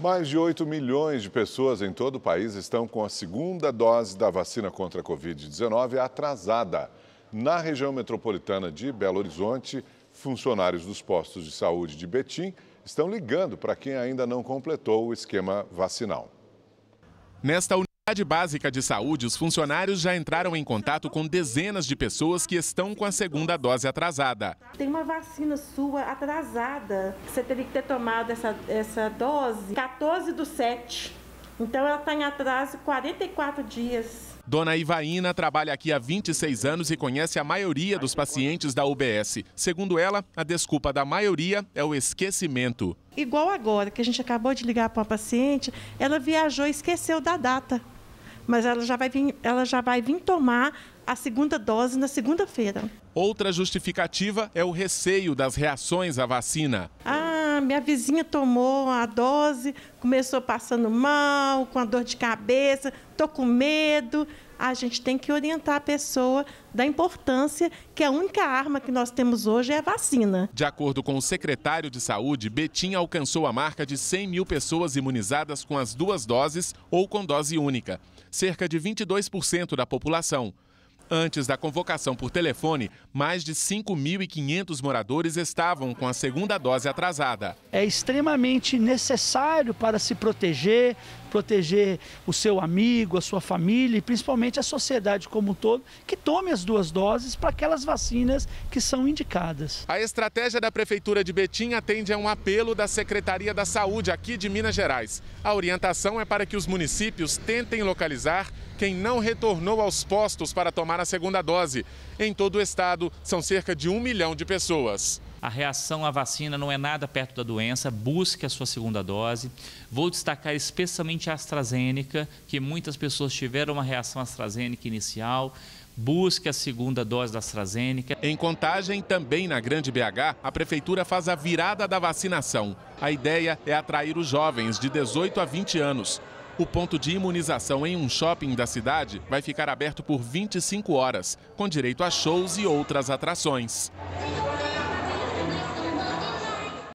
Mais de 8 milhões de pessoas em todo o país estão com a segunda dose da vacina contra a Covid-19 atrasada. Na região metropolitana de Belo Horizonte, funcionários dos postos de saúde de Betim estão ligando para quem ainda não completou o esquema vacinal. Nesta na Unidade Básica de Saúde, os funcionários já entraram em contato com dezenas de pessoas que estão com a segunda dose atrasada. Tem uma vacina sua atrasada, você teria que ter tomado essa, essa dose 14 do 7. Então ela está em atraso 44 dias. Dona Ivaína trabalha aqui há 26 anos e conhece a maioria dos pacientes da UBS. Segundo ela, a desculpa da maioria é o esquecimento. Igual agora, que a gente acabou de ligar para uma paciente, ela viajou e esqueceu da data mas ela já vai vir, ela já vai vir tomar a segunda dose na segunda-feira. Outra justificativa é o receio das reações à vacina. Ah, minha vizinha tomou a dose, começou passando mal, com a dor de cabeça, estou com medo. A gente tem que orientar a pessoa da importância que a única arma que nós temos hoje é a vacina. De acordo com o secretário de Saúde, Betim alcançou a marca de 100 mil pessoas imunizadas com as duas doses ou com dose única, cerca de 22% da população. Antes da convocação por telefone, mais de 5.500 moradores estavam com a segunda dose atrasada. É extremamente necessário para se proteger, proteger o seu amigo, a sua família e principalmente a sociedade como um todo, que tome as duas doses para aquelas vacinas que são indicadas. A estratégia da Prefeitura de Betim atende a um apelo da Secretaria da Saúde aqui de Minas Gerais. A orientação é para que os municípios tentem localizar quem não retornou aos postos para tomar a segunda dose. Em todo o estado, são cerca de um milhão de pessoas a reação à vacina não é nada perto da doença, busque a sua segunda dose. Vou destacar especialmente a AstraZeneca, que muitas pessoas tiveram uma reação AstraZeneca inicial. Busque a segunda dose da AstraZeneca. Em contagem, também na Grande BH, a Prefeitura faz a virada da vacinação. A ideia é atrair os jovens de 18 a 20 anos. O ponto de imunização em um shopping da cidade vai ficar aberto por 25 horas, com direito a shows e outras atrações.